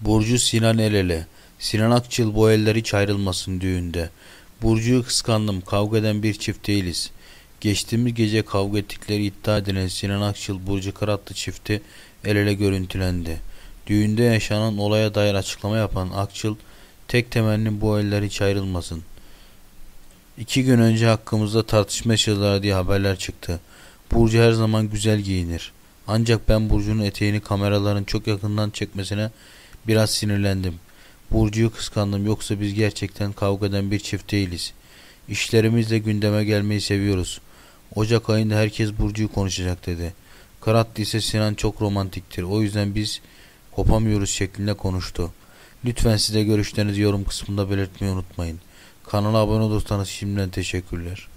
Burcu Sinan el ele. Sinan Akçıl bu eller hiç ayrılmasın düğünde. Burcu'yu kıskandım. Kavga eden bir çift değiliz. Geçtiğimiz gece kavga ettikleri iddia edilen Sinan Akçıl Burcu Karatlı çifti el ele görüntülendi. Düğünde yaşanan olaya dair açıklama yapan Akçıl, tek temennim bu eller hiç ayrılmasın. İki gün önce hakkımızda tartışma yaşadılar diye haberler çıktı. Burcu her zaman güzel giyinir. Ancak ben Burcu'nun eteğini kameraların çok yakından çekmesine Biraz sinirlendim. Burcu'yu kıskandım yoksa biz gerçekten kavga eden bir çift değiliz. İşlerimizle gündeme gelmeyi seviyoruz. Ocak ayında herkes Burcu'yu konuşacak dedi. Karatlı ise Sinan çok romantiktir. O yüzden biz kopamıyoruz şeklinde konuştu. Lütfen size görüşlerinizi yorum kısmında belirtmeyi unutmayın. Kanala abone olursanız şimdiden teşekkürler.